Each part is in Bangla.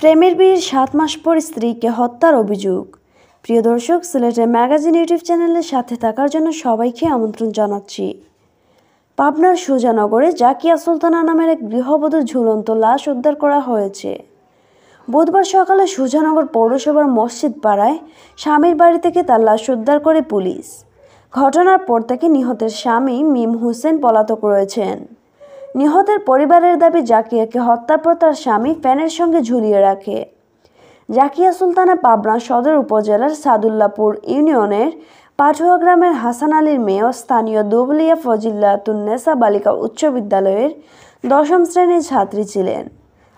প্রেমের বিয়ের সাত মাস পর স্ত্রীকে হত্যার অভিযোগ প্রিয় দর্শক সিলেটের ম্যাগাজিন ইউটিউব চ্যানেলের সাথে থাকার জন্য সবাইকে আমন্ত্রণ জানাচ্ছি পাবনার সুজানগরে জাকিয়া সুলতানা নামের এক গৃহবধূ ঝুলন্ত লাশ উদ্ধার করা হয়েছে বুধবার সকালে সুজানগর পৌরসভার মসজিদ পাড়ায় স্বামীর বাড়ি থেকে তার লাশ উদ্ধার করে পুলিশ ঘটনার পর থেকে নিহতের স্বামী মিম হোসেন পলাতক রয়েছেন নিহতের পরিবারের দাবি জাকিয়াকে হত্যার পর তার স্বামী ফ্যানের সঙ্গে ঝুলিয়ে রাখে জাকিয়া সুলতানা পাবনা সদর উপজেলার সাদুল্লাপুর ইউনিয়নের পাঠুয়া গ্রামের হাসান আলীর মেয়ে স্থানীয় দুবলিয়া ফজিল্লাতুন্নেসা বালিকা উচ্চ বিদ্যালয়ের দশম শ্রেণীর ছাত্রী ছিলেন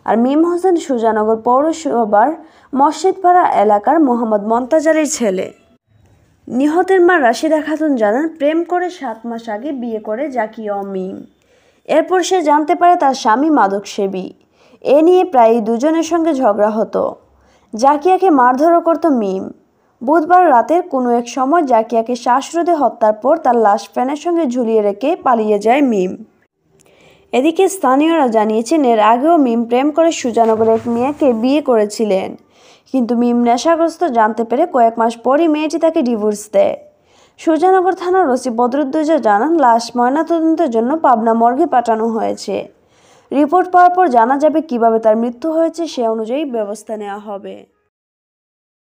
আর মিম হোসেন সুজানগর পৌরসভার মসজিদপাড়া এলাকার মোহাম্মদ মন্তাজ ছেলে নিহতের মা রাশিদা খাতুন জানান প্রেম করে সাত মাস আগে বিয়ে করে জাকিয়া মিম এরপর সে জানতে পারে তার স্বামী মাদকসেবী এ নিয়ে প্রায়ই দুজনের সঙ্গে ঝগড়া হতো জাকিয়াকে মারধরও করত মিম বুধবার রাতের কোনো এক সময় জাকিয়াকে শ্বাসরোধে হত্যার পর তার লাশ ফ্যানের সঙ্গে ঝুলিয়ে রেখে পালিয়ে যায় মিম এদিকে স্থানীয়রা জানিয়েছেন এর আগেও মিম প্রেম করে সুজানগরের এক মেয়েকে বিয়ে করেছিলেন কিন্তু মিম নেশাগ্রস্ত জানতে পেরে কয়েক মাস পরই মেয়েটি তাকে ডিভোর্স দেয় সূর্যনগর থানার ওসি বদরুদ্দোজা জানান লাশ ময়নাতদন্তের জন্য পাবনা মর্গে পাঠানো হয়েছে রিপোর্ট পাওয়ার পর জানা যাবে কিভাবে তার মৃত্যু হয়েছে সে অনুযায়ী ব্যবস্থা নেওয়া হবে